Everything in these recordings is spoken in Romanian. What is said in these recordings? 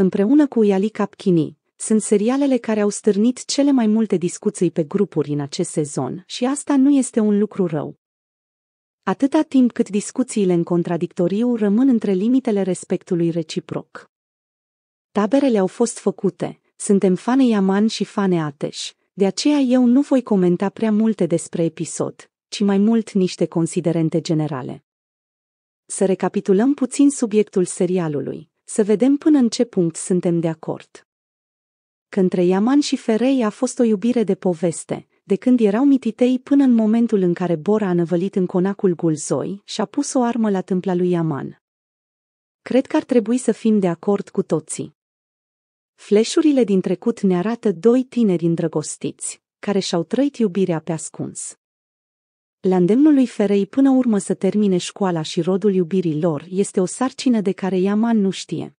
împreună cu Yali Kapkini, sunt serialele care au stârnit cele mai multe discuții pe grupuri în acest sezon și asta nu este un lucru rău. Atâta timp cât discuțiile în contradictoriu rămân între limitele respectului reciproc. Taberele au fost făcute, suntem fane Yaman și fane Ateș, de aceea eu nu voi comenta prea multe despre episod, ci mai mult niște considerente generale. Să recapitulăm puțin subiectul serialului. Să vedem până în ce punct suntem de acord. Către Iaman și Ferei a fost o iubire de poveste, de când erau mititei până în momentul în care Bora a năvălit în conacul Gulzoi și a pus o armă la tâmpla lui Iaman. Cred că ar trebui să fim de acord cu toții. Fleșurile din trecut ne arată doi tineri îndrăgostiți, care și-au trăit iubirea pe ascuns. La îndemnul lui Ferei până urmă să termine școala și rodul iubirii lor este o sarcină de care Iaman nu știe.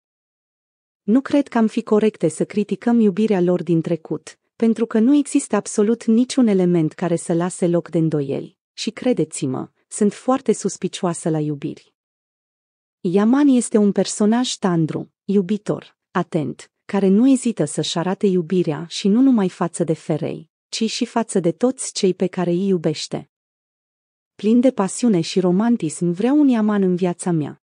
Nu cred că am fi corecte să criticăm iubirea lor din trecut, pentru că nu există absolut niciun element care să lase loc de îndoieli, și credeți-mă, sunt foarte suspicioasă la iubiri. Iaman este un personaj tandru, iubitor, atent, care nu ezită să-și arate iubirea și nu numai față de Ferei, ci și față de toți cei pe care îi iubește plin de pasiune și romantism, vreau un iaman în viața mea.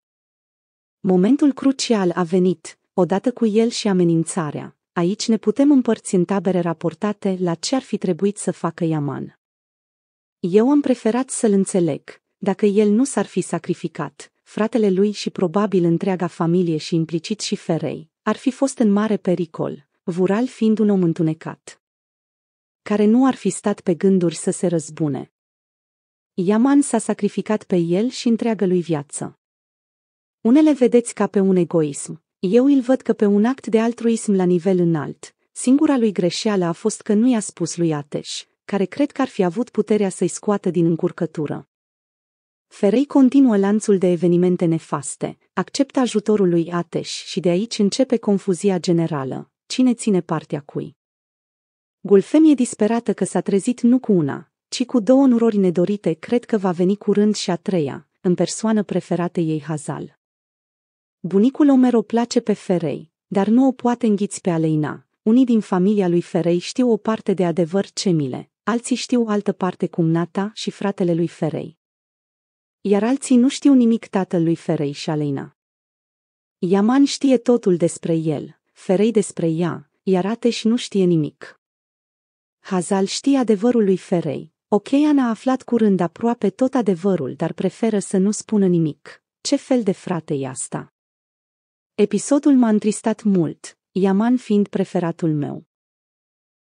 Momentul crucial a venit, odată cu el și amenințarea. Aici ne putem împărți în tabere raportate la ce ar fi trebuit să facă Iaman. Eu am preferat să-l înțeleg, dacă el nu s-ar fi sacrificat, fratele lui și probabil întreaga familie și implicit și Ferei, ar fi fost în mare pericol, Vural fiind un om întunecat. Care nu ar fi stat pe gânduri să se răzbune, Iaman s-a sacrificat pe el și întreagă lui viață. Unele vedeți ca pe un egoism. Eu îl văd că pe un act de altruism la nivel înalt. Singura lui greșeală a fost că nu i-a spus lui Ateș, care cred că ar fi avut puterea să-i scoată din încurcătură. Ferei continuă lanțul de evenimente nefaste, acceptă ajutorul lui Ateș și de aici începe confuzia generală. Cine ține partea cui? Gulfem e disperată că s-a trezit nu cu una, ci cu două nurori nedorite cred că va veni curând și a treia, în persoană preferată ei Hazal. Bunicul Omer o place pe Ferei, dar nu o poate înghiți pe Aleina. Unii din familia lui Ferei știu o parte de adevăr Cemile, alții știu altă parte cum Nata și fratele lui Ferei. Iar alții nu știu nimic tatăl lui Ferei și Aleina. Iaman știe totul despre el, Ferei despre ea, iar Ateș nu știe nimic. Hazal știe adevărul lui Ferei, Ocheian a aflat curând aproape tot adevărul, dar preferă să nu spună nimic. Ce fel de frate e asta? Episodul m-a întristat mult, Iaman fiind preferatul meu.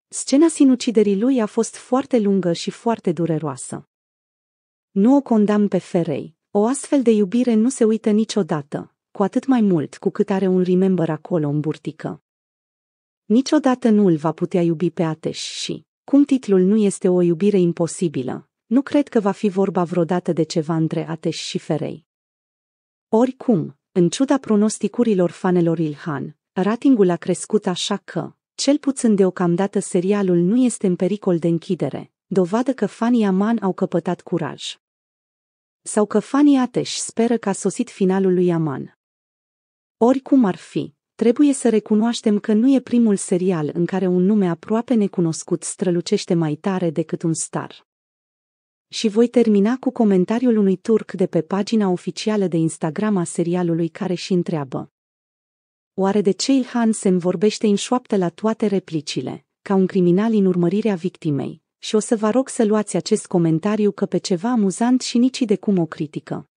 Scena sinuciderii lui a fost foarte lungă și foarte dureroasă. Nu o condamn pe Ferei. O astfel de iubire nu se uită niciodată, cu atât mai mult cu cât are un remember acolo în burtică. Niciodată nu îl va putea iubi pe Ateș și cum titlul nu este o iubire imposibilă, nu cred că va fi vorba vreodată de ceva între Ateș și Ferei. Oricum, în ciuda pronosticurilor fanelor Ilhan, ratingul a crescut așa că, cel puțin deocamdată serialul nu este în pericol de închidere, dovadă că fanii Aman au căpătat curaj. Sau că fanii Ateș speră că a sosit finalul lui Aman. Oricum ar fi, Trebuie să recunoaștem că nu e primul serial în care un nume aproape necunoscut strălucește mai tare decât un star. Și voi termina cu comentariul unui turc de pe pagina oficială de Instagram a serialului care și întreabă. Oare de ce se vorbește în șoaptă la toate replicile, ca un criminal în urmărirea victimei? Și o să vă rog să luați acest comentariu că pe ceva amuzant și nici de cum o critică.